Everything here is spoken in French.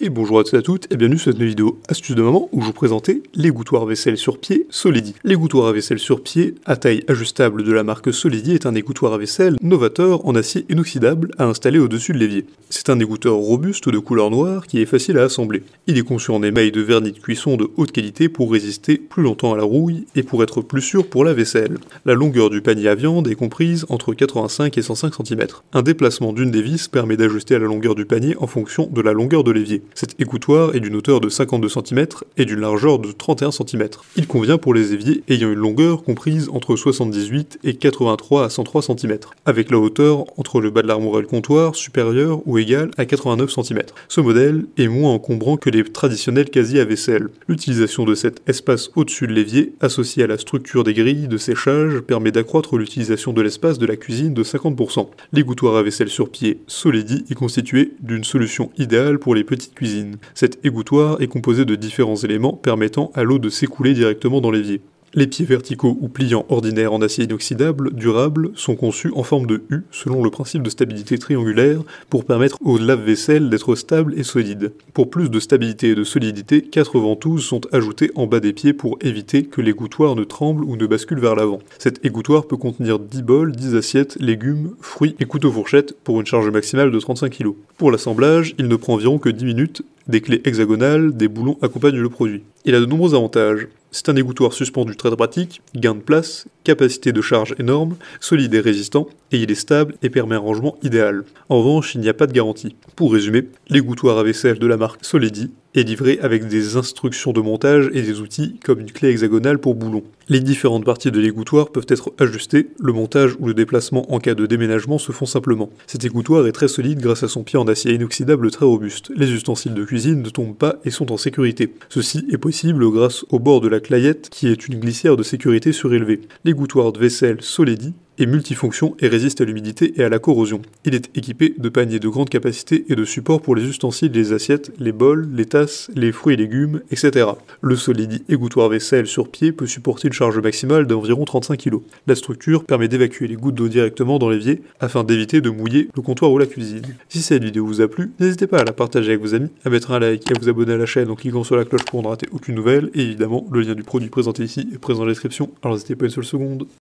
Et bonjour à toutes et à toutes et bienvenue sur cette nouvelle vidéo astuce de maman où je vous présentais l'égouttoir vaisselle sur pied Solidi. L'égouttoir à vaisselle sur pied à taille ajustable de la marque Solidi est un égouttoir à vaisselle novateur en acier inoxydable à installer au-dessus de l'évier. C'est un égoutteur robuste de couleur noire qui est facile à assembler. Il est conçu en émail de vernis de cuisson de haute qualité pour résister plus longtemps à la rouille et pour être plus sûr pour la vaisselle. La longueur du panier à viande est comprise entre 85 et 105 cm. Un déplacement d'une des vis permet d'ajuster à la longueur du panier en fonction de la longueur de l'évier. Cet écoutoir est d'une hauteur de 52 cm et d'une largeur de 31 cm. Il convient pour les éviers ayant une longueur comprise entre 78 et 83 à 103 cm, avec la hauteur entre le bas de l'armoire et le comptoir supérieure ou égale à 89 cm. Ce modèle est moins encombrant que les traditionnels casiers à vaisselle. L'utilisation de cet espace au-dessus de l'évier, associé à la structure des grilles de séchage, permet d'accroître l'utilisation de l'espace de la cuisine de 50%. L'égouttoir à vaisselle sur pied Solidi est constitué d'une solution idéale pour les petites cuisine. Cet égouttoir est composé de différents éléments permettant à l'eau de s'écouler directement dans l'évier. Les pieds verticaux ou pliants ordinaires en acier inoxydable durable sont conçus en forme de U selon le principe de stabilité triangulaire pour permettre au lave-vaisselle d'être stable et solide. Pour plus de stabilité et de solidité, quatre ventouses sont ajoutées en bas des pieds pour éviter que l'égouttoir ne tremble ou ne bascule vers l'avant. Cet égouttoir peut contenir 10 bols, 10 assiettes, légumes, fruits et couteaux-fourchettes pour une charge maximale de 35 kg. Pour l'assemblage, il ne prend environ que 10 minutes des clés hexagonales, des boulons accompagnent le produit. Il a de nombreux avantages. C'est un égouttoir suspendu très pratique, gain de place, capacité de charge énorme, solide et résistant, et il est stable et permet un rangement idéal. En revanche, il n'y a pas de garantie. Pour résumer, l'égouttoir à vaisselle de la marque Solidi est livré avec des instructions de montage et des outils comme une clé hexagonale pour boulon. Les différentes parties de l'égouttoir peuvent être ajustées, le montage ou le déplacement en cas de déménagement se font simplement. Cet égouttoir est très solide grâce à son pied en acier inoxydable très robuste. Les ustensiles de cuisine ne tombent pas et sont en sécurité. Ceci est possible grâce au bord de la clayette qui est une glissière de sécurité surélevée. L'égouttoir de vaisselle Soledi est multifonction et résiste à l'humidité et à la corrosion. Il est équipé de paniers de grande capacité et de supports pour les ustensiles, les assiettes, les bols, les tasses, les fruits et légumes, etc. Le solidi égouttoir vaisselle sur pied peut supporter une charge maximale d'environ 35 kg. La structure permet d'évacuer les gouttes d'eau directement dans l'évier afin d'éviter de mouiller le comptoir ou la cuisine. Si cette vidéo vous a plu, n'hésitez pas à la partager avec vos amis, à mettre un like et à vous abonner à la chaîne en cliquant sur la cloche pour ne rater aucune nouvelle. Et évidemment, le lien du produit présenté ici est présent dans la description, alors n'hésitez pas une seule seconde.